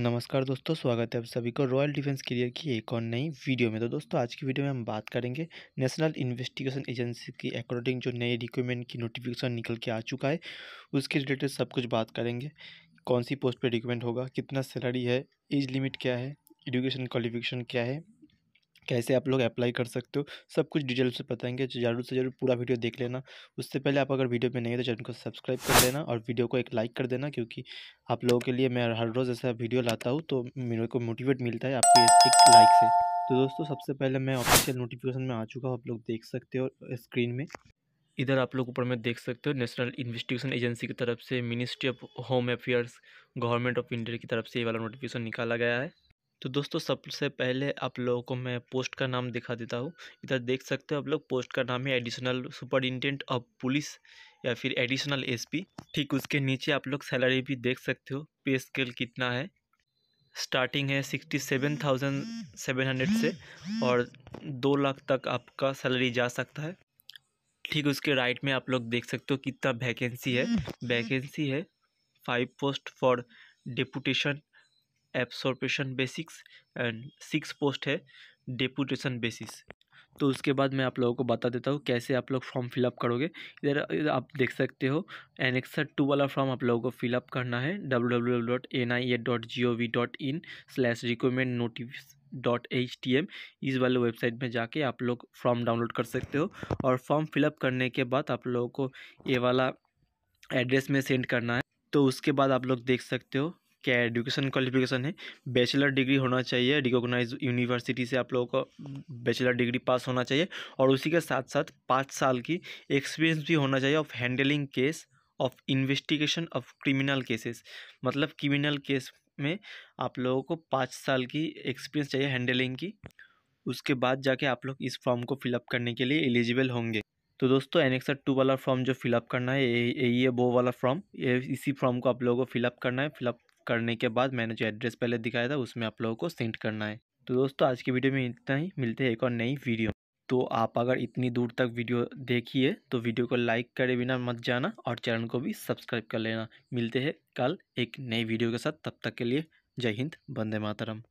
नमस्कार दोस्तों स्वागत है आप सभी को रॉयल डिफेंस करियर की एक और नई वीडियो में तो दोस्तों आज की वीडियो में हम बात करेंगे नेशनल इन्वेस्टिगेशन एजेंसी की अकॉर्डिंग जो नए रिक्वायरमेंट की नोटिफिकेशन निकल के आ चुका है उसके रिलेटेड सब कुछ बात करेंगे कौन सी पोस्ट पर रिक्वायरमेंट होगा कितना सैलरी है एज लिमिट क्या है एजुकेशन क्वालिफिकेशन क्या है कैसे आप लोग अप्लाई कर सकते हो सब कुछ डिटेल से बताएंगे तो जरूर से जरूर पूरा वीडियो देख लेना उससे पहले आप अगर वीडियो में नहीं है तो चैनल को सब्सक्राइब कर लेना और वीडियो को एक लाइक कर देना क्योंकि आप लोगों के लिए मैं हर रोज़ ऐसा वीडियो लाता हूँ तो मेरे को मोटिवेट मिलता है आपके एक लाइक से तो दोस्तों सबसे पहले मैं ऑफिशियल नोटिफिकेशन में आ चुका हूँ आप लोग देख सकते हो स्क्रीन में इधर आप लोग ऊपर में देख सकते हो नेशनल इन्वेस्टिगेशन एजेंसी की तरफ से ministry of home affairs government of India की तरफ से ये वाला नोटिफिकेशन निकाला गया है तो दोस्तों सबसे पहले आप लोगों को मैं पोस्ट का नाम दिखा देता हूँ इधर देख सकते हो आप लोग पोस्ट का नाम है एडिशनल सुपरिनटेंडेंट ऑफ पुलिस या फिर एडिशनल एसपी ठीक उसके नीचे आप लोग सैलरी भी देख सकते हो पे स्केल कितना है स्टार्टिंग है sixty seven thousand seven hundred से और दो लाख तक आपका सैलरी जा सकता है ठीक उसके राइट में आप लोग देख सकते हो कितना वैकेंसी है वैकेंसी है five post for deputation absorption basics and six post है डेपुटेशन बेसिस तो उसके बाद मैं आप लोगों को बता देता हूँ कैसे आप लोग फॉर्म फिलअप करोगे इधर आप देख सकते हो एनेक्सर टू वाला फॉर्म आप लोगों को फिलअप करना है W W dot N I A dot G O V dot in slash requirement notice dot H T M इस वाले वेबसाइट में जाके आप लोग फॉर्म डाउनलोड कर सकते हो और फॉर्म फिलअप करने के बाद आप लोगों को ये वाला एड्रेस में सेंड करना है तो उसके बाद आप लोग देख सकते हो क्या एजुकेशन क्वालिफिकेशन है बैचलर डिग्री होना चाहिए रिकोगनाइज यूनिवर्सिटी से आप लोगों का बैचलर डिग्री पास होना चाहिए और उसी के साथ साथ पाँच साल की एक्सपीरियंस भी होना चाहिए of handling case of investigation of criminal cases मतलब क्रिमिनल केस में आप लोगों को पाँच साल की एक्सपीरियंस चाहिए हैंडलिंग की उसके बाद जाके आप लोग इस फॉर्म को फिलअप करने के लिए एलिजिबल होंगे तो दोस्तों एनेक्सर टू वाला फॉर्म जो फिलअप करना है ए ए वो वाला फॉर्म इसी फॉर्म को आप लोगों को फिलअप करना है फिलअप करने के बाद मैंने जो एड्रेस पहले दिखाया था उसमें आप लोगों को सेंड करना है तो दोस्तों आज की वीडियो में इतना ही मिलते हैं एक और नई वीडियो तो आप अगर इतनी दूर तक वीडियो देखिए तो वीडियो को लाइक करे बिना मत जाना और चैनल को भी सब्सक्राइब कर लेना मिलते हैं कल एक नई वीडियो के साथ तब तक के लिए जय हिंद बंदे मातरम